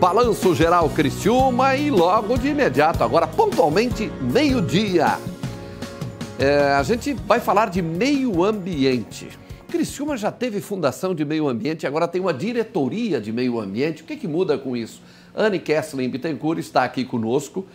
Balanço Geral Criciúma e logo de imediato, agora pontualmente, meio-dia. É, a gente vai falar de meio ambiente. Criciúma já teve fundação de meio ambiente, agora tem uma diretoria de meio ambiente. O que, que muda com isso? Anne Kessling Bittencourt está aqui conosco.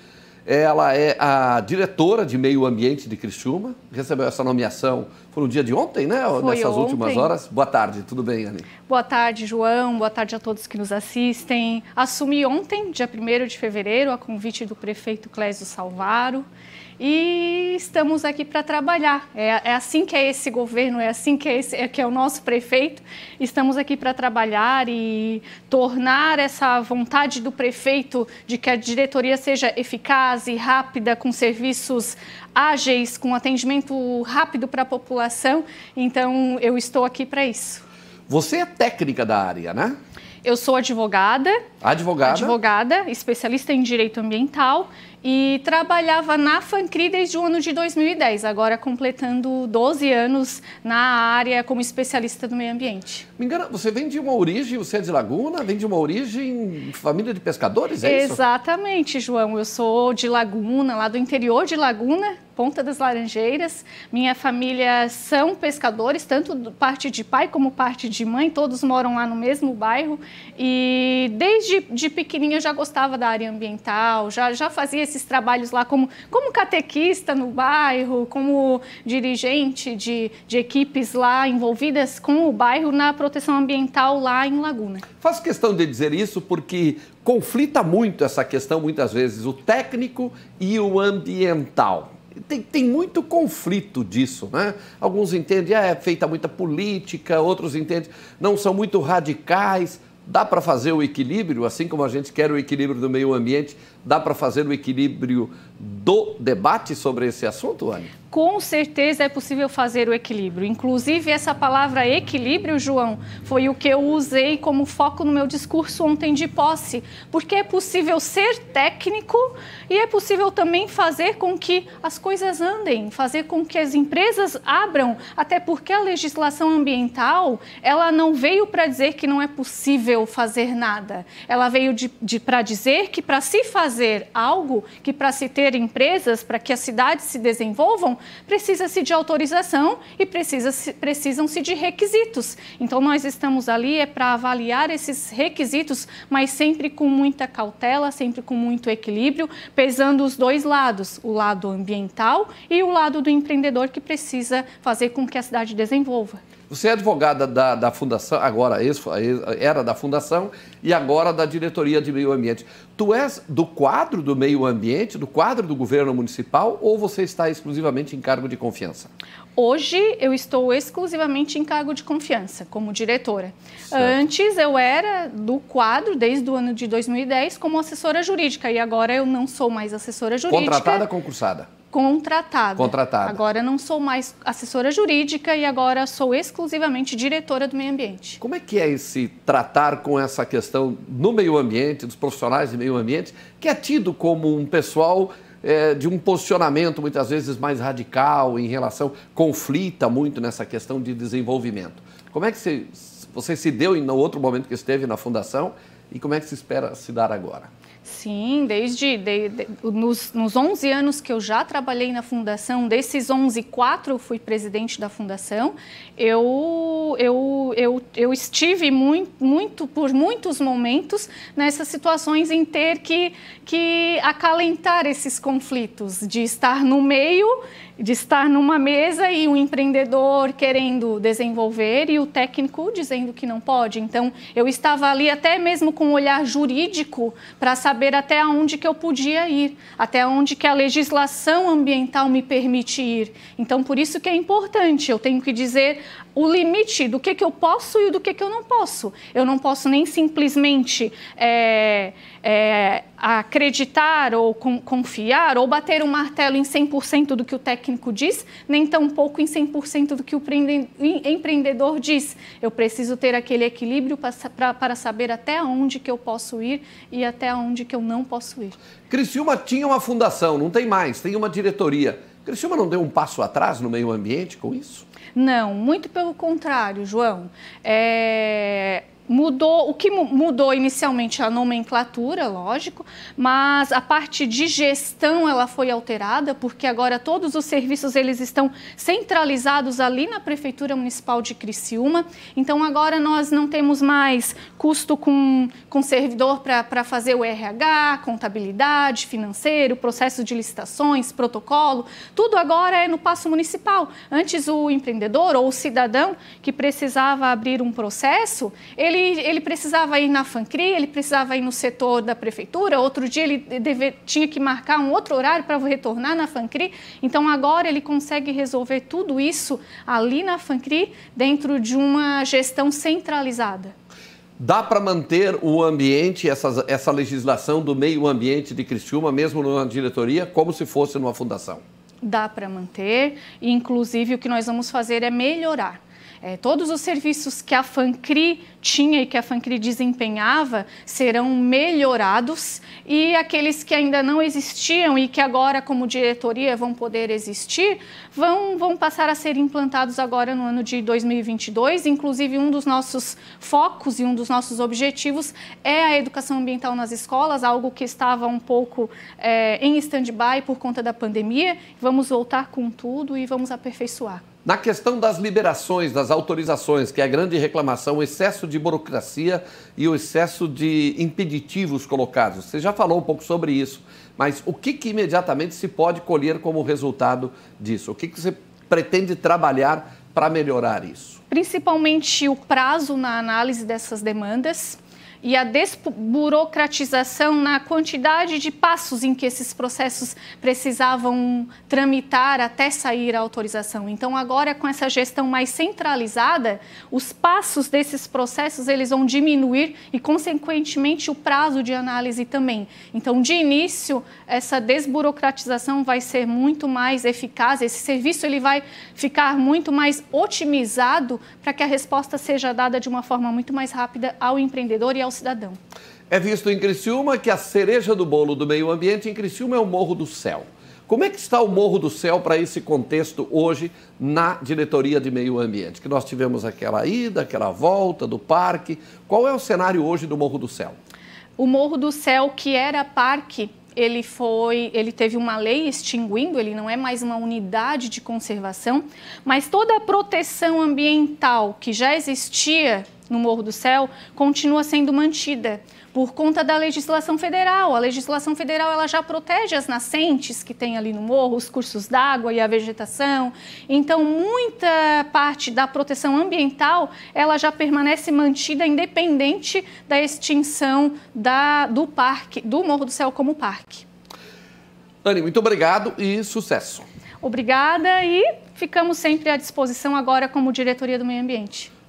Ela é a diretora de meio ambiente de Criciúma, recebeu essa nomeação, foi no dia de ontem, né? Foi Nessas ontem. últimas horas. Boa tarde, tudo bem, Anne? Boa tarde, João, boa tarde a todos que nos assistem. Assumi ontem, dia 1 de fevereiro, a convite do prefeito Clésio Salvaro e estamos aqui para trabalhar. É, é, assim que é esse governo, é assim que é, esse, é que é o nosso prefeito. Estamos aqui para trabalhar e tornar essa vontade do prefeito de que a diretoria seja eficaz, rápida, com serviços ágeis, com atendimento rápido para a população. Então, eu estou aqui para isso. Você é técnica da área, né? Eu sou advogada. Advogada? Advogada, especialista em direito ambiental e trabalhava na FANCRI desde o ano de 2010, agora completando 12 anos na área como especialista do meio ambiente. Me engana, você vem de uma origem, você é de Laguna, vem de uma origem família de pescadores, é Exatamente, isso? Exatamente, João. Eu sou de Laguna, lá do interior de Laguna, Ponta das Laranjeiras. Minha família são pescadores, tanto parte de pai como parte de mãe, todos moram lá no mesmo bairro. E desde de pequenininha eu já gostava da área ambiental, já, já fazia esses trabalhos lá como, como catequista no bairro, como dirigente de, de equipes lá envolvidas com o bairro na proteção ambiental lá em Laguna. Faço questão de dizer isso porque conflita muito essa questão, muitas vezes, o técnico e o ambiental. Tem, tem muito conflito disso, né? Alguns entendem, ah é feita muita política, outros entendem, não são muito radicais. Dá para fazer o equilíbrio, assim como a gente quer o equilíbrio do meio ambiente, Dá para fazer o equilíbrio do debate sobre esse assunto, Anne? Com certeza é possível fazer o equilíbrio. Inclusive, essa palavra equilíbrio, João, foi o que eu usei como foco no meu discurso ontem de posse, porque é possível ser técnico e é possível também fazer com que as coisas andem, fazer com que as empresas abram, até porque a legislação ambiental, ela não veio para dizer que não é possível fazer nada. Ela veio para dizer que para se fazer fazer algo que, para se ter empresas, para que as cidades se desenvolvam, precisa-se de autorização e precisa -se, precisam-se de requisitos. Então, nós estamos ali é para avaliar esses requisitos, mas sempre com muita cautela, sempre com muito equilíbrio, pesando os dois lados, o lado ambiental e o lado do empreendedor que precisa fazer com que a cidade desenvolva. Você é advogada da, da Fundação, agora ex, era da Fundação e agora da Diretoria de Meio Ambiente. Tu és do quadro do meio ambiente, do quadro do governo municipal, ou você está exclusivamente em cargo de confiança? Hoje eu estou exclusivamente em cargo de confiança, como diretora. Certo. Antes eu era do quadro, desde o ano de 2010, como assessora jurídica e agora eu não sou mais assessora jurídica. Contratada concursada? contratada. Contratada. Agora não sou mais assessora jurídica e agora sou exclusivamente diretora do meio ambiente. Como é que é esse tratar com essa questão no meio ambiente, dos profissionais de meio ambiente, que é tido como um pessoal é, de um posicionamento muitas vezes mais radical em relação, conflita muito nessa questão de desenvolvimento. Como é que você, você se deu em outro momento que esteve na fundação e como é que se espera se dar agora? Sim, desde de, de, nos, nos 11 anos que eu já trabalhei na fundação, desses 11, 4 eu fui presidente da fundação, eu, eu, eu, eu estive muito, muito, por muitos momentos nessas situações em ter que, que acalentar esses conflitos, de estar no meio de estar numa mesa e o empreendedor querendo desenvolver e o técnico dizendo que não pode. Então, eu estava ali até mesmo com um olhar jurídico para saber saber até onde que eu podia ir, até onde que a legislação ambiental me permite ir. Então, por isso que é importante, eu tenho que dizer o limite do que, que eu posso e do que, que eu não posso. Eu não posso nem simplesmente é, é, acreditar ou com, confiar ou bater o um martelo em 100% do que o técnico diz, nem tampouco em 100% do que o empreendedor diz. Eu preciso ter aquele equilíbrio para saber até onde que eu posso ir e até onde que eu não posso ir. Criciúma tinha uma fundação, não tem mais, tem uma diretoria. Criciúma não deu um passo atrás no meio ambiente com isso? Não, muito pelo contrário, João. É... Mudou, o que mudou inicialmente a nomenclatura, lógico, mas a parte de gestão ela foi alterada, porque agora todos os serviços eles estão centralizados ali na Prefeitura Municipal de Criciúma. Então agora nós não temos mais custo com, com servidor para fazer o RH, contabilidade, financeiro, processo de licitações, protocolo. Tudo agora é no passo municipal. Antes o empreendedor ou o cidadão que precisava abrir um processo, ele ele, ele precisava ir na FANCRI, ele precisava ir no setor da prefeitura, outro dia ele deve, tinha que marcar um outro horário para retornar na FANCRI. Então, agora ele consegue resolver tudo isso ali na FANCRI, dentro de uma gestão centralizada. Dá para manter o ambiente, essa, essa legislação do meio ambiente de Criciúma, mesmo numa diretoria, como se fosse numa fundação? Dá para manter, inclusive o que nós vamos fazer é melhorar. É, todos os serviços que a FANCRI tinha e que a FANCRI desempenhava serão melhorados e aqueles que ainda não existiam e que agora, como diretoria, vão poder existir, vão, vão passar a ser implantados agora no ano de 2022. Inclusive, um dos nossos focos e um dos nossos objetivos é a educação ambiental nas escolas, algo que estava um pouco é, em stand-by por conta da pandemia. Vamos voltar com tudo e vamos aperfeiçoar. Na questão das liberações, das autorizações, que é a grande reclamação, o excesso de burocracia e o excesso de impeditivos colocados. Você já falou um pouco sobre isso, mas o que, que imediatamente se pode colher como resultado disso? O que, que você pretende trabalhar para melhorar isso? Principalmente o prazo na análise dessas demandas e a desburocratização na quantidade de passos em que esses processos precisavam tramitar até sair a autorização. Então, agora com essa gestão mais centralizada, os passos desses processos eles vão diminuir e, consequentemente, o prazo de análise também. Então, de início, essa desburocratização vai ser muito mais eficaz. Esse serviço ele vai ficar muito mais otimizado para que a resposta seja dada de uma forma muito mais rápida ao empreendedor e ao cidadão. É visto em Criciúma que a cereja do bolo do meio ambiente em Criciúma é o Morro do Céu. Como é que está o Morro do Céu para esse contexto hoje na diretoria de meio ambiente? Que nós tivemos aquela ida, aquela volta do parque. Qual é o cenário hoje do Morro do Céu? O Morro do Céu, que era parque, ele foi, ele teve uma lei extinguindo, ele não é mais uma unidade de conservação, mas toda a proteção ambiental que já existia no Morro do Céu, continua sendo mantida por conta da legislação federal. A legislação federal ela já protege as nascentes que tem ali no morro, os cursos d'água e a vegetação. Então, muita parte da proteção ambiental ela já permanece mantida independente da extinção da, do parque, do Morro do Céu como parque. Anne, muito obrigado e sucesso. Obrigada e ficamos sempre à disposição agora como Diretoria do Meio Ambiente.